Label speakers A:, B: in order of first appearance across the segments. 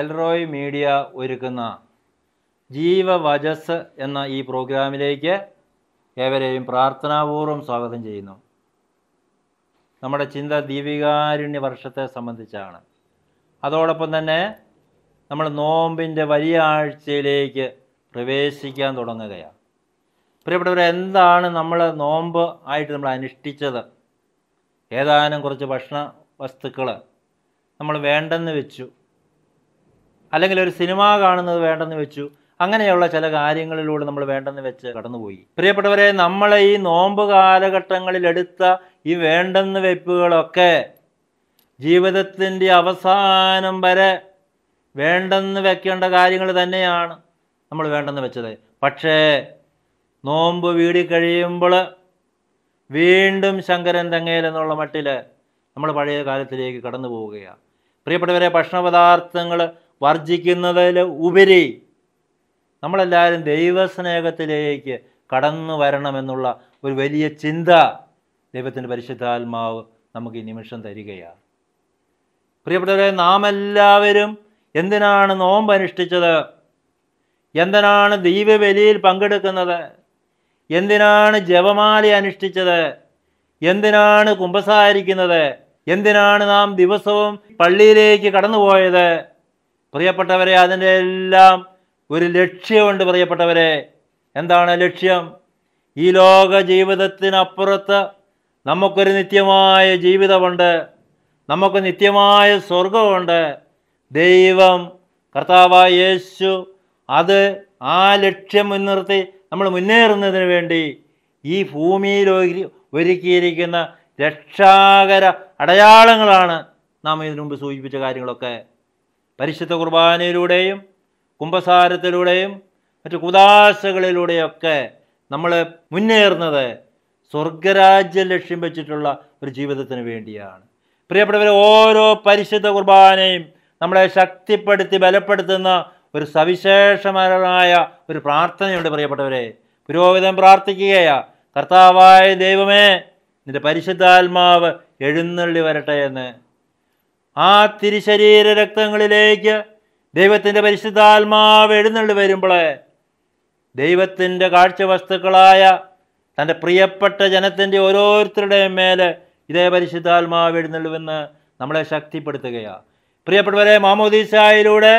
A: El Roi media ഒരുക്കുന്ന ജീവവചസ് എന്ന ഈ പ്രോഗ്രാമിലേക്ക് ഏവരെയും പ്രാർത്ഥനാപൂർവ്വം സ്വാഗതം ചെയ്യുന്നു നമ്മുടെ ചിന്ത ദീപികാരുണ്യ വർഷത്തെ സംബന്ധിച്ചാണ് അതോടൊപ്പം തന്നെ നമ്മൾ നോമ്പിൻ്റെ വലിയ ആഴ്ചയിലേക്ക് പ്രവേശിക്കാൻ തുടങ്ങുകയാണ് പ്രിയപ്പെട്ടവർ എന്താണ് നമ്മൾ നോമ്പ് ആയിട്ട് നമ്മൾ അനുഷ്ഠിച്ചത് ഏതാനും കുറച്ച് ഭക്ഷണ വസ്തുക്കൾ നമ്മൾ വേണ്ടെന്ന് വെച്ചു അല്ലെങ്കിൽ ഒരു സിനിമ കാണുന്നത് വേണ്ടെന്ന് വെച്ചു അങ്ങനെയുള്ള ചില കാര്യങ്ങളിലൂടെ നമ്മൾ വേണ്ടെന്ന് വെച്ച് കടന്നുപോയി പ്രിയപ്പെട്ടവരെ നമ്മളെ ഈ നോമ്പ് കാലഘട്ടങ്ങളിലെടുത്ത എടുത്ത ഈ വേണ്ടെന്ന് വെപ്പുകളൊക്കെ ജീവിതത്തിൻ്റെ അവസാനം വരെ വേണ്ടെന്ന് വെക്കേണ്ട കാര്യങ്ങൾ തന്നെയാണ് നമ്മൾ വേണ്ടെന്ന് വെച്ചത് പക്ഷേ നോമ്പ് വീടി കഴിയുമ്പോൾ വീണ്ടും ശങ്കരൻ തങ്ങയിൽ എന്നുള്ള മട്ടിൽ നമ്മൾ പഴയ കാലത്തിലേക്ക് കടന്നു പോവുകയാണ് പ്രിയപ്പെട്ടവരെ ഭക്ഷണപദാർത്ഥങ്ങൾ വർജിക്കുന്നതിൽ ഉപരി നമ്മളെല്ലാവരും ദൈവസ്നേഹത്തിലേക്ക് കടന്നു വരണമെന്നുള്ള ഒരു വലിയ ചിന്ത ദൈവത്തിൻ്റെ പരിശുദ്ധാത്മാവ് നമുക്ക് ഈ നിമിഷം തരികയാണ് പ്രിയപ്പെട്ടവരെ നാം എല്ലാവരും എന്തിനാണ് നോമ്പ് അനുഷ്ഠിച്ചത് എന്തിനാണ് ദീപബലിയിൽ പങ്കെടുക്കുന്നത് എന്തിനാണ് ജപമാല അനുഷ്ഠിച്ചത് എന്തിനാണ് കുമ്പസാരിക്കുന്നത് എന്തിനാണ് നാം ദിവസവും പള്ളിയിലേക്ക് കടന്നുപോയത് പ്രിയപ്പെട്ടവരെ അതിൻ്റെ എല്ലാം ഒരു ലക്ഷ്യമുണ്ട് പ്രിയപ്പെട്ടവരെ എന്താണ് ലക്ഷ്യം ഈ ലോക ജീവിതത്തിനപ്പുറത്ത് നമുക്കൊരു നിത്യമായ ജീവിതമുണ്ട് നമുക്ക് നിത്യമായ സ്വർഗമുണ്ട് ദൈവം കർത്താവായ യേശു അത് ആ ലക്ഷ്യം മുൻനിർത്തി നമ്മൾ മുന്നേറുന്നതിന് വേണ്ടി ഈ ഭൂമിയിൽ ഒരുക്കിയിരിക്കുന്ന രക്ഷാകര അടയാളങ്ങളാണ് നാം ഇതിനു മുമ്പ് സൂചിപ്പിച്ച കാര്യങ്ങളൊക്കെ പരിശുദ്ധ കുർബാനയിലൂടെയും കുംഭസാരത്തിലൂടെയും മറ്റു കുദാശകളിലൂടെയൊക്കെ നമ്മൾ മുന്നേറുന്നത് സ്വർഗരാജ്യം ലക്ഷ്യം വെച്ചിട്ടുള്ള ഒരു ജീവിതത്തിന് വേണ്ടിയാണ് പ്രിയപ്പെട്ടവരെ ഓരോ പരിശുദ്ധ കുർബാനയും നമ്മളെ ശക്തിപ്പെടുത്തി ബലപ്പെടുത്തുന്ന ഒരു സവിശേഷമായ ഒരു പ്രാർത്ഥനയുണ്ട് പ്രിയപ്പെട്ടവരെ പുരോഹിതൻ പ്രാർത്ഥിക്കുകയാ കർത്താവായ ദൈവമേ നിന്റെ പരിശുദ്ധാത്മാവ് എഴുന്നള്ളി വരട്ടെ എന്ന് ആ തിരുശരീര രക്തങ്ങളിലേക്ക് ദൈവത്തിൻ്റെ പരിശുദ്ധാത്മാവ് എഴുന്നള്ളി വരുമ്പോൾ ദൈവത്തിൻ്റെ കാഴ്ച വസ്തുക്കളായ തൻ്റെ പ്രിയപ്പെട്ട ജനത്തിൻ്റെ ഓരോരുത്തരുടെയും മേലെ ഇതേ പരിശുദ്ധാത്മാവ് എഴുന്നള്ളുവെന്ന് നമ്മളെ ശക്തിപ്പെടുത്തുകയാണ് പ്രിയപ്പെട്ടവരെ മാമോദീസായിലൂടെ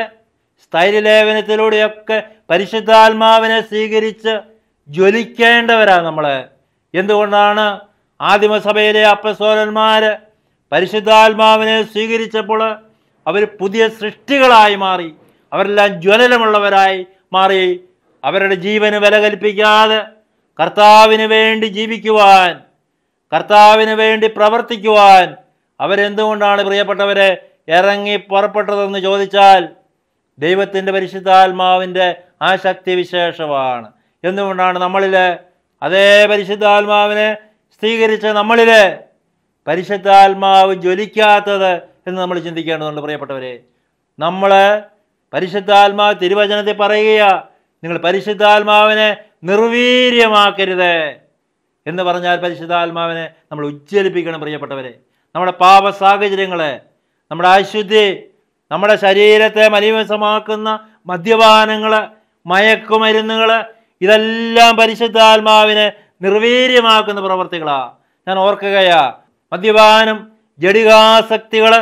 A: സ്ഥൈര്യലേഖനത്തിലൂടെയൊക്കെ പരിശുദ്ധാത്മാവിനെ സ്വീകരിച്ച് ജ്വലിക്കേണ്ടവരാണ് നമ്മൾ എന്തുകൊണ്ടാണ് ആദിമസഭയിലെ അപ്പസോലന്മാർ പരിശുദ്ധാത്മാവിനെ സ്വീകരിച്ചപ്പോൾ അവർ പുതിയ സൃഷ്ടികളായി മാറി അവരെല്ലാം ജ്വലനമുള്ളവരായി മാറി അവരുടെ ജീവന് വില കൽപ്പിക്കാതെ കർത്താവിന് വേണ്ടി ജീവിക്കുവാൻ കർത്താവിന് വേണ്ടി പ്രവർത്തിക്കുവാൻ അവരെന്തുകൊണ്ടാണ് പ്രിയപ്പെട്ടവരെ ഇറങ്ങി പുറപ്പെട്ടതെന്ന് ചോദിച്ചാൽ ദൈവത്തിൻ്റെ പരിശുദ്ധാത്മാവിൻ്റെ ആ ശക്തി വിശേഷമാണ് എന്തുകൊണ്ടാണ് നമ്മളിൽ അതേ പരിശുദ്ധാത്മാവിനെ സ്ഥീകരിച്ച നമ്മളിൽ പരിശുദ്ധാത്മാവ് ജ്വലിക്കാത്തത് എന്ന് നമ്മൾ ചിന്തിക്കേണ്ടതുണ്ട് പ്രിയപ്പെട്ടവരെ നമ്മൾ പരിശുദ്ധാത്മാവ് തിരുവചനത്തിൽ പറയുക നിങ്ങൾ പരിശുദ്ധാത്മാവിനെ നിർവീര്യമാക്കരുത് എന്ന് പറഞ്ഞാൽ പരിശുദ്ധാത്മാവിനെ നമ്മൾ ഉജ്ജ്വലിപ്പിക്കണം പ്രിയപ്പെട്ടവരെ നമ്മുടെ പാപ സാഹചര്യങ്ങൾ നമ്മുടെ അശുദ്ധി നമ്മുടെ ശരീരത്തെ മലിവസമാക്കുന്ന മദ്യപാനങ്ങൾ മയക്കുമരുന്നുകൾ ഇതെല്ലാം പരിശുദ്ധാത്മാവിനെ നിർവീര്യമാക്കുന്ന പ്രവർത്തികളാണ് ഞാൻ ഓർക്കുകയാണ് മദ്യപാനം ജടികാസക്തികൾ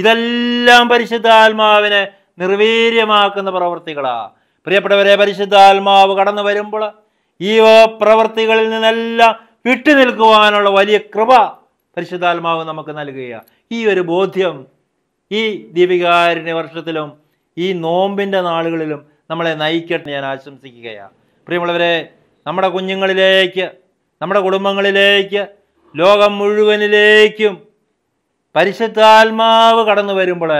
A: ഇതെല്ലാം പരിശുദ്ധാത്മാവിനെ നിർവീര്യമാക്കുന്ന പ്രവർത്തികളാ പ്രിയപ്പെട്ടവരെ പരിശുദ്ധാത്മാവ് കടന്നു വരുമ്പോൾ ഈ പ്രവൃത്തികളിൽ നിന്നെല്ലാം വിട്ടു നിൽക്കുവാനുള്ള വലിയ കൃപ പരിശുദ്ധാത്മാവ് നമുക്ക് നൽകുകയാണ് ഈ ഒരു ബോധ്യം ഈ ദീപികാരുണ്യ വർഷത്തിലും ഈ നോമ്പിൻ്റെ നാളുകളിലും നമ്മളെ നയിക്കട്ടെ ഞാൻ ആശംസിക്കുകയാണ് പ്രിയമുള്ളവരെ നമ്മുടെ കുഞ്ഞുങ്ങളിലേക്ക് നമ്മുടെ കുടുംബങ്ങളിലേക്ക് ലോകം മുഴുവനിലേക്കും പരിശുദ്ധാത്മാവ് കടന്നു വരുമ്പോൾ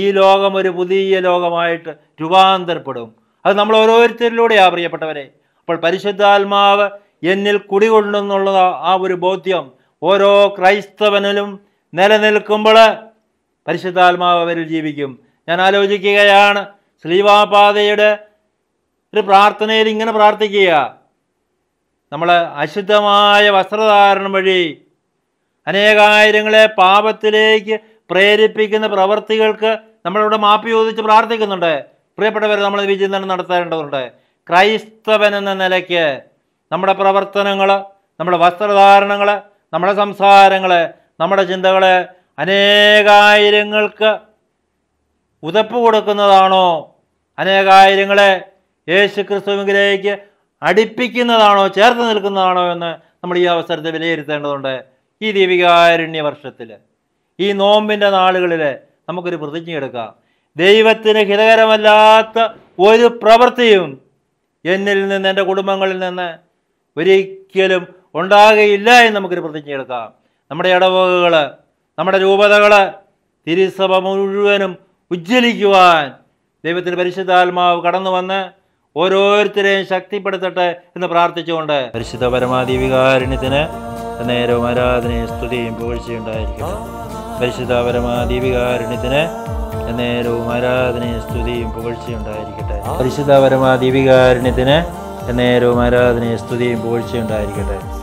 A: ഈ ലോകം ഒരു പുതിയ ലോകമായിട്ട് രൂപാന്തരപ്പെടും അത് നമ്മൾ ഓരോരുത്തരിലൂടെയാണ് പ്രിയപ്പെട്ടവരെ അപ്പോൾ പരിശുദ്ധാത്മാവ് എന്നിൽ കുടികൊണ്ടെന്നുള്ള ആ ഒരു ബോധ്യം ഓരോ ക്രൈസ്തവനിലും നിലനിൽക്കുമ്പോൾ പരിശുദ്ധാത്മാവ് അവരിൽ ജീവിക്കും ഞാൻ ആലോചിക്കുകയാണ് ശ്രീവാപാതയുടെ ഒരു പ്രാർത്ഥനയിൽ ഇങ്ങനെ പ്രാർത്ഥിക്കുക നമ്മൾ അശുദ്ധമായ വസ്ത്രധാരണം വഴി അനേകായിരങ്ങളെ പാപത്തിലേക്ക് പ്രേരിപ്പിക്കുന്ന പ്രവർത്തികൾക്ക് നമ്മളിവിടെ മാപ്പ് ചോദിച്ച് പ്രാർത്ഥിക്കുന്നുണ്ട് പ്രിയപ്പെട്ടവരെ നമ്മൾ വിചിന്തനം നടത്തേണ്ടതുണ്ട് ക്രൈസ്തവൻ എന്ന നിലയ്ക്ക് നമ്മുടെ പ്രവർത്തനങ്ങൾ നമ്മുടെ വസ്ത്രധാരണങ്ങൾ നമ്മുടെ സംസാരങ്ങൾ നമ്മുടെ ചിന്തകൾ അനേകായിരങ്ങൾക്ക് ഉതപ്പ് കൊടുക്കുന്നതാണോ അനേകായിരങ്ങളെ യേശു ക്രിസ്തുവിലേക്ക് അടുപ്പിക്കുന്നതാണോ ചേർത്ത് നിൽക്കുന്നതാണോ എന്ന് നമ്മൾ ഈ അവസരത്തെ വിലയിരുത്തേണ്ടതുണ്ട് ഈ ദീപികാരുണ്യ വർഷത്തിൽ ഈ നോമ്പിൻ്റെ നാളുകളിൽ നമുക്കൊരു പ്രതിജ്ഞ എടുക്കാം ദൈവത്തിന് ഹിതകരമല്ലാത്ത ഒരു പ്രവൃത്തിയും എന്നിൽ നിന്ന് എൻ്റെ കുടുംബങ്ങളിൽ നിന്ന് ഒരിക്കലും ഉണ്ടാകുകയില്ല എന്ന് നമുക്കൊരു പ്രതിജ്ഞ എടുക്കാം നമ്മുടെ ഇടവകകൾ നമ്മുടെ രൂപതകൾ തിരുസഭ മുഴുവനും ഉജ്ജ്വലിക്കുവാൻ ദൈവത്തിന് പരിശുദ്ധാത്മാവ് കടന്നു വന്ന് ഓരോരുത്തരെയും ശക്തിപ്പെടുത്തട്ടെ എന്ന് പ്രാർത്ഥിച്ചുകൊണ്ട് പരിശുദ്ധ പരമാദീപികാരുണ്യത്തിന് നേരവും ആരാധനയും സ്തുതിയും പുകഴ്ചയുണ്ടായിരിക്കട്ടെ പരിശുദ്ധ പരമാദീപികാരുണ്യത്തിന് നേരവും ആരാധനയും സ്തുതിയും പുകഴ്ചയുണ്ടായിരിക്കട്ടെ പരിശുദ്ധ പരമാദീപികാരുണ്യത്തിന് നേരവും ആരാധനയും സ്തുതിയും പുകഴ്ചയുണ്ടായിരിക്കട്ടെ